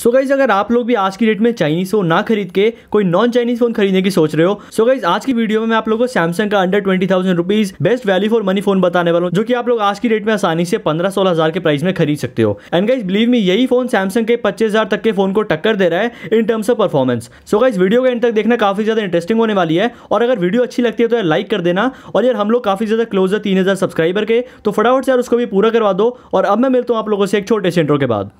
सो so guys अगर आप लोग भी आज की डेट में चाइनीज फोन ना खरीद के कोई नॉन चाइनीज फोन खरीदने की सोच रहे हो सो so गाइज आज की वीडियो में मैं आप लोगों को सैमसंग का under twenty thousand rupees best value for money phone बताने वाला हूँ जो कि आप लोग आज की डेट में आसानी से पंद्रह सोलह हजार के प्राइस में खरीद सकते हो एंड गाइज बिलीव मी यही फोन सैमसंग के पच्चीस हजार तक के फोन को टक्कर दे रहा है in terms of performance so guys video का एंड तक देखना काफी ज्यादा इंटरेस्टिंग होने वाली है और अगर वीडियो अच्छी लगती है तो यार लाइक कर देना और यार हम लोग काफी ज्यादा क्लोज है तीन हजार सब्सक्राइबर के तो फटाफट से यार उसको भी पूरा करवा दो और अब मैं मिलता हूँ आप लोगों से एक छोटे सेंटर के बाद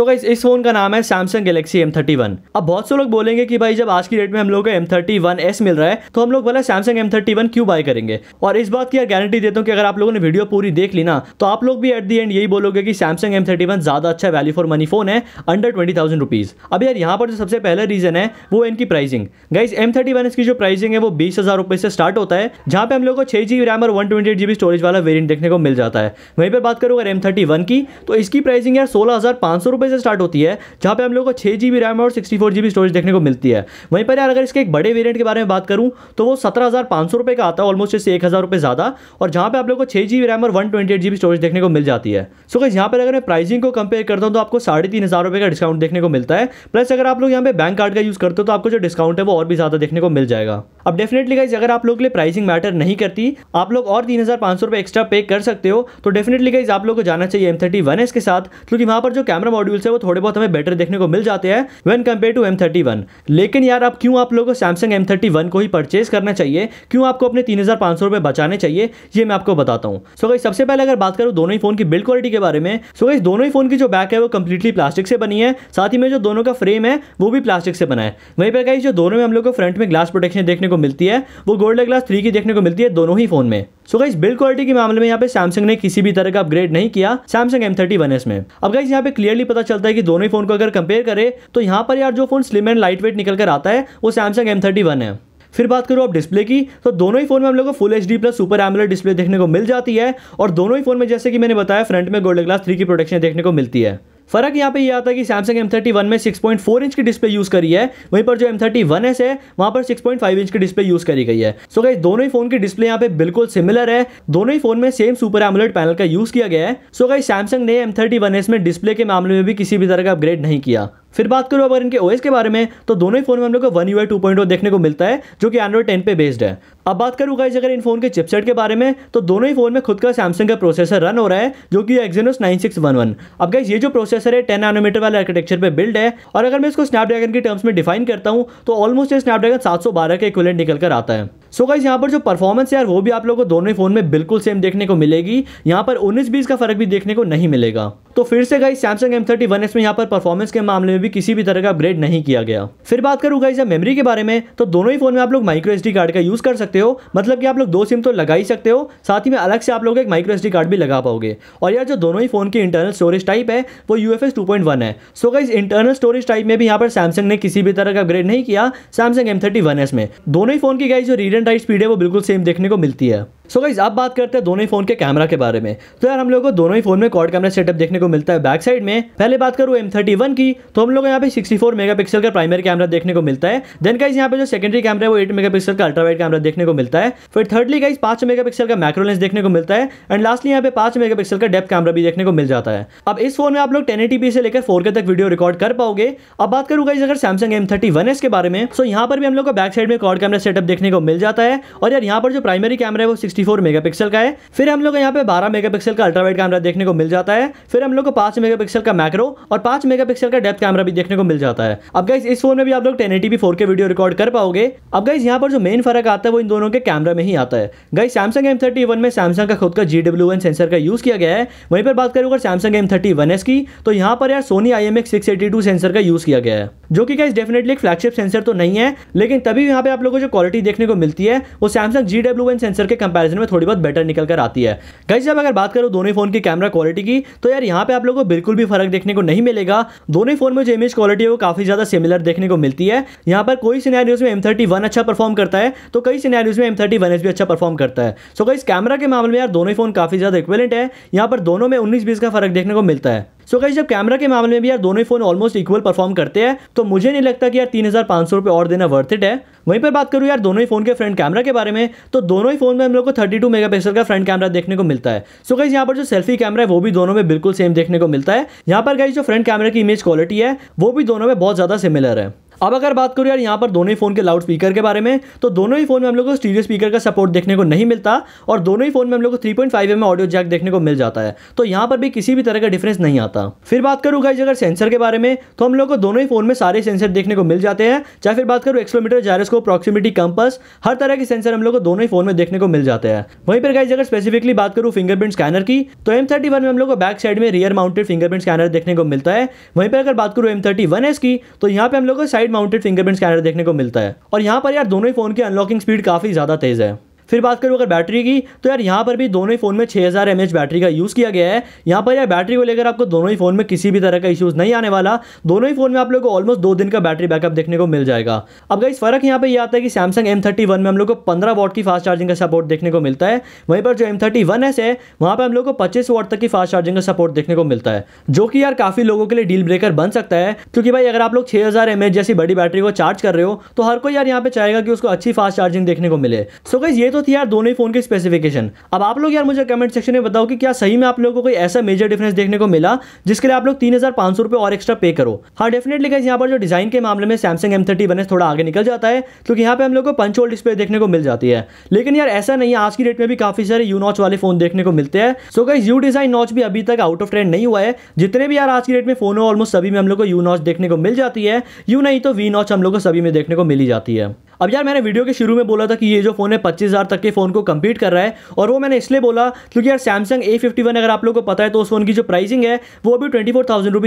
सो गाइस इस फोन का नाम है Samsung Galaxy M thirty one अब बहुत से लोग बोलेंगे कि भाई जब आज की डेट में हम लोग को एम थर्टी वन एस मिल रहा है तो हम लोग बोला सैमसंग एम थर्टी वन क्यों बाय करेंगे और इस बात की गारंटी देता हूँ कि अगर आप लोगों ने वीडियो पूरी देख ली ना तो आप लोग भी एट दी एंड यही बोलोगे कि सैमसंग एम थर्टी वन ज्यादा अच्छा वैल्यू फॉर मनी फोन है अंडर ट्वेंटी थाउजेंड रुपीज अब यार यहाँ पर जो सबसे पहला रीजन है वो इनकी pricing guys M thirty one इसकी जो प्राइसिंग है वो बीस हजार रुपए से स्टार्ट होता है जहां पर हम लोग को छह जी रैम और one twenty eight GB storage वाला वेरियंट देखने को मिल जाता है वहीं पर बात करूँ अगर एम थर्टी वन की तो इसकी प्राइसिंग यार सोलह हजार पाँच सौ रुपए से स्टार्ट होती है जहाँ पे हम लोग को छः जी रैम और सिक्सटी फोर स्टोरेज देखने को मिलती है वहीं पर यार अगर इसके एक बड़े वेरियंट के बारे में बात करूँ तो वो सत्रह हज़ार पाँच सौ रुपये का आता है ऑलमोस्ट इससे एक हज़ार रुपये ज़्यादा और जहाँ पे आप लोग को छः जी रैम और one twenty eight G storage देखने को मिल जाती है सो so, यहाँ पर अगर मैं प्राइसिंग को कंपेयर करता हूँ तो आपको साढ़े तीन हज़ार रुपये का डिस्काउंट देखने को मिलता है प्लस अगर आप लोग यहाँ पे बैंक कार्ड का यूज़ करते हो तो आपको जो डिस्काउंट है वो और भी ज़्यादा देखने को मिल जाएगा अब डेफिनेटली गाइज अगर आप लोग के लिए प्राइसिंग मैटर नहीं करती आप लोग और तीन हज़ार पाँच सौ रुपये एक्स्ट्रा पे कर सकते हो तो डेफिनेटली गाइज आप लोग को जाना चाहिए एम थर्टी वन एस के साथ क्योंकि वहाँ पर जो कैमरा मॉड्यूल मॉड्यूल्स है वो थोड़े बहुत हमें बेटर देखने को मिल जाते हैं when compared to M thirty one लेकिन यार अब क्यों आप लोगों को सैमसंग एम थर्टी वन को ही परचेज करना चाहिए क्यों आपको अपने तीन हज़ार पांच सौ रुपए बचाने चाहिए ये मैं आपको बताता हूँ सो so, सबसे पहले अगर बात करूँ दोनों ही फोन की बिल्ड क्वालिटी के बारे में सो so, दोनों ही फोन की जो बैक है वो कंप्लीटली प्लास्टिक से बनी है साथ ही में जो दोनों का फ्रेम है वो भी प्लास्टिक से बना है वहीं पर गाइस जो दोनों में हम लोग को फ्रंट में ग्लास प्रोटेक्शन देखने को मिलती है वो गोल्ड ग्लास थ्री की देखने को मिलती है दोनों ही फोन में सो गाइस बिल्ड क्वालिटी के मामले में यहाँ पे सैमसंग ने किसी भी तरह का अपग्रेड नहीं किया Samsung M thirty one S में अब गाइस यहाँ पे क्लियरली पता चलता है कि दोनों ही फोन को अगर कंपेयर करें तो यहाँ पर यार जो phone slim and light weight निकल कर आता है वो सैमसंग एम थर्टी वन है फिर बात करूँ आप डिस्प्ले की तो दोनों ही फोन में हम लोग को full H D plus super AMOLED display देखने को मिल जाती है और दोनों ही फोन में जैसे कि मैंने बताया फ्रंट में गोल्ड ग्लास थ्री की प्रोटेक्शन देखने को मिलती है फर्क यहाँ पे ये आता है कि सैमसंग एम थर्टी वन में सिक्स पॉइंट फोर इंच की डिस्प्ले यूज़ करी है वहीं पर जो एम थर्टी वन एस है वहाँ पर सिक्स पॉइंट फाइव इंच की डिस्प्ले यूज़ करी गई है सो गई दोनों ही फोन की डिस्प्ले यहाँ पे बिल्कुल सिमिलर है दोनों ही फोन में सेम सुपर एमुलेट पैनल का यूज़ किया गया है सो गई सैमसंग ने एम थर्टी वन एस में डिस्प्ले के मामले में भी किसी भी तरह का अपग्रेड नहीं किया फिर बात करूँ अगर इनके ओएस के बारे में तो दोनों ही फोन में हम लोग को वन यू टू पॉइंट देखने को मिलता है जो कि एंड्रॉइड टेन पे बेस्ड है अब बात करूँ गाइज अगर इन फोन के चिपसेट के बारे में तो दोनों ही फोन में खुद का सैमसंग का प्रोसेसर रन हो रहा है जो कि वन 9611 अब गाइज ये जो प्रोसेसर है टेन एनोमीटर वाले आर्किटेक्चर पर बिल्ड है और अगर मैं इसको स्नैपड्रैगन के टर्म्स में डिफाइन करता हूँ तो ऑलमोस्ट ये स्नैपड्रैगन बारह के इक्वलेंट निकल कर आता है सो गाइज यहाँ पर जो परफॉर्मेंस यार वो भी आप लोगों को दोनों ही फोन में बिल्कुल सेम देखने को मिलेगी यहाँ पर उन्नीस बीस का फर्क भी देखने को नहीं मिलेगा तो फिर से गई सैमसंग एम थर्टी वन में यहाँ पर परफॉर्मेंस के मामले में भी किसी भी तरह का अपग्रेड नहीं किया गया फिर बात करूँ गाइज मेमोरी के बारे में तो दोनों ही फोन में आप लोग माइक्रो एस कार्ड का यूज कर सकते हो मतलब कि आप लोग दो सिम तो लगा ही सकते हो साथ ही में अलग से आप लोग एक माइक्रो एस कार्ड भी लगा पाओगे और यार जो दोनों ही फोन की इंटरनल स्टोरेज टाइप है वो U F S two point one है so guys internal storage type में भी यहाँ पर सैमसंग ने किसी भी तरह का अपग्रेड नहीं किया Samsung M thirty one S में दोनों ही फोन की गई जो रीड एंड राइट स्पीड है वो बिल्कुल सेम देखने को मिलती है सो so गाइज अब बात करते हैं दोनों ही फोन के कैमरा के बारे में तो यार हम लोग को दोनों ही फोन में कॉड कैमरा सेटअप देखने को मिलता है बैक साइड में पहले बात करूँ एम थर्टी वन की तो हम लोग यहाँ पे मेगा पिक्सल का प्राइमरी कैमरा देखने को मिलता है देन गाइज यहाँ पे जो सेकेंडरी कैमरा है वो एट मेगा पिक्सल का अल्ट्रा वाइड कैमरा देखने को मिलता है फिर थर्डली गाइज पांच मेगा पिक्सल का मैक्रो देखने को मिलता है एंड लास्टली यहाँ पे पांच पिक्सल का डेप कैमरा भी देखने को मिल जाता है अब इस फोन में आप लोग टेन से लेकर फोर तक वीडियो रिकॉर्ड कर पाओगे अब बात करूँ गाइज अगर सैमसंग एम थर्टी वन के बारे में तो यहाँ पर भी हम लोग को बैक साइड में कॉड कैमरा सेटअप देखने को मिल जाता है और यार यहाँ पर जो प्राइमरी कैमरा है वो सिक्सटी 64 मेगापिक्सल का है फिर हम लोग यहाँ पे 12 मेगापिक्सल का अल्ट्रावाइड कैमरा देखने को मिल जाता है फिर हम लोग को 5 मेगापिक्सल का मैक्रो और 5 मेगापिक्सल का डेप्थ कैमरा भी देखने को मिल जाता है अब गाइज इस फोन में भी आप लोग ten eighty p four video record कर पाओगे अब गाइज यहाँ पर जो मेन फर्क आता है वो इन दोनों के कैमरा में ही आता है guys Samsung M thirty one में सैमसंग का खुद का जी डब्ल्यू एन सेंसर का यूज किया गया है वहीं पर बात करूँ अगर Samsung M thirty one S की तो यहाँ पर यार Sony I M X six eighty two sensor का यूज किया गया है जो कि गाइज डेफिनेटली एक फ्लैगशिप सेंसर तो नहीं है लेकिन तभी यहाँ पे आप लोगों को जो क्वालिटी देखने को मिलती है वो Samsung G W N sensor के कंपेरिजन कंपेरिजन में थोड़ी बहुत बेटर निकल कर आती है कहीं जब अगर बात करूँ दोनों फोन की कैमरा क्वालिटी की तो यार यहाँ पे आप लोग को बिल्कुल भी फर्क देखने को नहीं मिलेगा दोनों फोन में जो इमेज क्वालिटी है वो काफी ज्यादा सिमिलर देखने को मिलती है यहाँ पर कोई सीनारियोज में एम अच्छा परफॉर्म करता है तो कई सीनारियोज में एम थर्टी भी अच्छा परफॉर्म करता है सो गाइज कैमरा के मामले में यार दोनों फोन काफी ज्यादा इक्वेलेंट है यहाँ पर दोनों में उन्नीस बीस का फर्क देखने को मिलता है सो कहीं जब कैमरा के मामले में भी यार दोनों ही फोन ऑलमोस्ट इक्वल परफॉर्म करते हैं तो मुझे नहीं लगता कि यार तीन हजार पाँच सौ रुपये और देना वर्थ इट है वहीं पर बात करूँ यार दोनों ही फोन के फ्रंट कैमरा के बारे में तो दोनों ही फोन में हम लोग को थर्टी टू पिक्सल का फ्रंट कैमरा देखने को मिलता है सो कहीं यहाँ पर जो सेल्फी कैमरा है वो भी दोनों में बिल्कुल सेम देखने को मिलता है यहाँ पर कहीं जो फ्रंट कैमरा की इमेज क्वालिटी है वो भी दोनों में बहुत ज़्यादा सिमिलर है अब अगर बात करूँ यार यहाँ पर दोनों ही फ़ोन के लाउड स्पीकर के बारे में तो दोनों ही फ़ोन में हम लोग को स्टीरियो स्पीकर का सपोर्ट देखने को नहीं मिलता और दोनों ही फ़ोन में हम लोग को three point five M audio jack देखने को मिल जाता है तो यहाँ पर भी किसी भी तरह का डिफरेंस नहीं आता फिर बात करूँ गाइज अगर सेंसर के बारे में तो हम लोग को दोनों ही फ़ोन में सारे सेंसर देखने को मिल जाते हैं चाहे फिर बात करूँ एक्सलोमीटर को प्रॉक्सिमिटी कंपस हर तरह के सेंसर हम लोग को दोनों ही फ़ोन में देखने को मिल जाते हैं वहीं पर गाइज अगर स्पेसिफिकली बात करूँ फिंगरप्रिंट स्कैनर की तो एम थर्टी वन में हम लोग को बैक साइड में रियर माउंटेड फिंगरप्रिंट स्कैनर देखने को मिलता है वहीं पर अगर बात करूँ एम थर्टी वन एस की तो यहाँ पे हम लोग को side side mounted fingerprint scanner देखने को मिलता है और यहाँ पर यार दोनों ही फोन की अनलॉकिंग स्पीड काफी ज्यादा तेज है फिर बात करूँ अगर बैटरी की तो यार यहाँ पर भी दोनों ही फ़ोन में छः हज़ार बैटरी का यूज़ किया गया है यहाँ पर यार बैटरी को लेकर आपको दोनों ही फ़ोन में किसी भी तरह का इशूज़ नहीं आने वाला दोनों ही फ़ोन में आप लोग को ऑलमोस्ट दो दिन का बैटरी बैकअप देखने को मिल जाएगा अब गई फ़र्क यहाँ पर यह आता है कि सैमसंग एम में हम लोग को पंद्रह वॉट की फास्ट चार्जिंग का सपोर्ट देखने को मिलता है वहीं पर जो एम थर्टी वन एस है वहाँ पर हम लोग को पच्चीस वॉट तक की फास्ट चार्जिंग का सपोर्ट देखने को मिलता है जो कि यार काफ़ी लोगों के लिए डील ब्रेकर बन सकता है क्योंकि भाई अगर आप लोग छः हज़ार जैसी बड़ी बैटरी को चार्ज कर रहे हो तो हर कोई यार यहाँ पे चाहेगा कि उसको अच्छी फास्ट चार्जिंग देखने को मिले सो गई ये तो तो थी यार दोनों ही फोन के स्पेसिफिकेशन अब आप लोग यार मुझे कमेंट सेक्शन में बताओ कि क्या सही में आप लोगों को कोई ऐसा मेजर डिफरेंस देखने को मिला जिसके लिए आप लोग तीन हजार पांच सौ रुपए और एक्स्ट्रा पे करो हाँ डेफिनेटली गाइस यहाँ पर जो डिजाइन के मामले में सैमसंग एम थर्टी वन थोड़ा आगे निकल जाता है क्योंकि यहाँ पे हम लोग को पंचोल डिस्प्ले देखने को मिल जाती है लेकिन यार ऐसा नहीं है आज की डेट में भी काफी सारे यू नॉच वाले फोन देखने को मिलते हैं so guys you design notch भी अभी तक आउट ऑफ ट्रेंड नहीं हुआ है जितने भी यार आज की डेट में फोन हो ऑलमोस्ट सभी में हम लोग को यू नॉच देखने को मिल जाती है यू नहीं तो वी नॉच हम लोग को सभी में देखने को मिली जाती है अब यार मैंने वीडियो के शुरू में बोला था कि ये जो फ़ोन है पच्चीस तक के फ़ोन को कम्पीट कर रहा है और वो मैंने इसलिए बोला क्योंकि यार सैमसंग ए अगर आप लोग को पता है तो उस फ़ोन की जो प्राइसिंग है वो भी ट्वेंटी फोर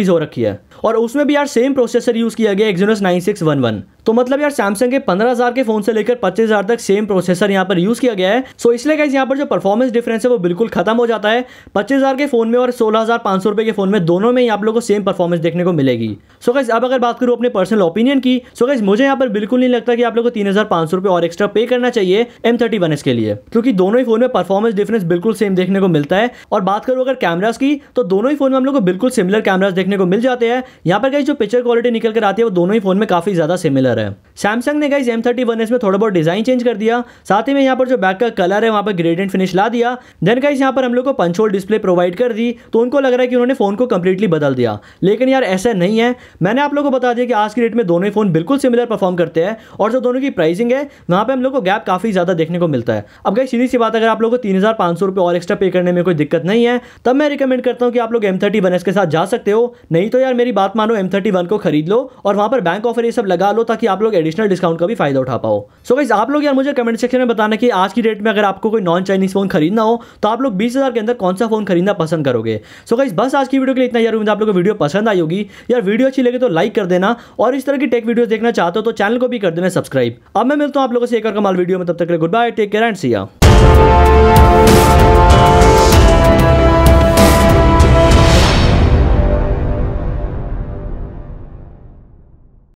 हो रखी है और उसमें भी यार सेम प्रोसेसर यूज़ किया गया एक्जोनस नाइन तो मतलब यार सैमसंग के पंद्रह हज़ार के फ़ोन से लेकर पच्चीस हज़ार तक सेम प्रोसेसर यहाँ पर यूज़ किया गया है सो इसलिए कैसे यहाँ पर जो परफॉर्मेंस डिफरेंस है वो बिल्कुल खत्म हो जाता है पच्चीस हज़ार के फ़ोन में और सोलह हज़ार सौ के फ़ोन में दोनों में ही आप लोग को सेम परफॉर्मेंस देखने को मिलेगी सो so, अब अगर बात करूँ अपने पर्सनल ओपिनियन की सो so, मुझे यहाँ पर बिल्कुल नहीं लगता कि आप लोग को तीन हजार पांच सौ रुपए और एक्स्ट्रा पे करना चाहिए एम थर्टी वन एस के लिए क्योंकि दोनों ही फोन में परफॉर्मेंस डिफरेंस बिल्कुल सेम देखने को मिलता है और बात करूँ अगर कैमराज की तो दोनों ही फोन में हम लोग को बिल्कुल सिमिलर कैमराज देखने को मिल जाते हैं यहाँ पर गाइज जो पिक्चर क्वालिटी निकल कर आती है वो दोनों ही फोन में काफी ज्यादा सिमिलर है सैमसंग ने guys M thirty one S में थोड़ा बहुत डिजाइन चेंज कर दिया साथ ही में यहाँ पर जो बैक का कलर है वहाँ पर ग्रेडेंट फिनिश ला दिया देन गाइज यहाँ पर हम लोग को पंचोल डिस्प्ले प्रोवाइड कर दी तो उनको लग रहा है कि उन्होंने फोन को कंप्लीटली बदल दिया लेकिन यार ऐसा नहीं है मैंने आप लोगों को बता दिया कि आज की डेट में दोनों ही फोन बिल्कुल सिमिलर परफॉर्म करते हैं और जो दोनों की प्राइसिंग है वहाँ पर हम लोग को गैप काफ़ी ज़्यादा देखने को मिलता है अब गई सीधी सी बात अगर आप लोग को तीन हज़ार पाँच सौ रुपये और एक्स्ट्रा पे करने में कोई दिक्कत नहीं है तब मैं रिकमेंड करता हूँ कि आप लोग एम थर्टी वन एस के साथ जा सकते हो नहीं तो यार मेरी बात मानो एम थर्टी वन को खरीद लो और वहाँ पर बैंक ऑफर ये सब लगा लो ताकि आप लोग एडिशनल डिस्काउंट का भी फायदा उठा पाओ सो गाइज आप लोग यार मुझे कमेंट सेक्शन में बताना कि आज की डेट में अगर आपको कोई नॉन चाइनीज़ फ़ोन खरीदना हो तो आप लोग बीस हज़ार के अंदर कौन सा फ़ोन खरीदना पसंद करोगे सो गाइज बस आज की वीडियो के लिए इतना यार उम्मीद आप लोग को वीडियो पसंद आई होगी यार वीडियो अच्छी लगे तो लाइक कर देना और इस तरह की टेक वीडियो देखना चाहते हो तो चैनल को भी कर देना सब्सक्राइब अब मैं मिलता हूँ आप लोगों से एक और कमाल वीडियो में तब तक के लिए good bye take care and Siya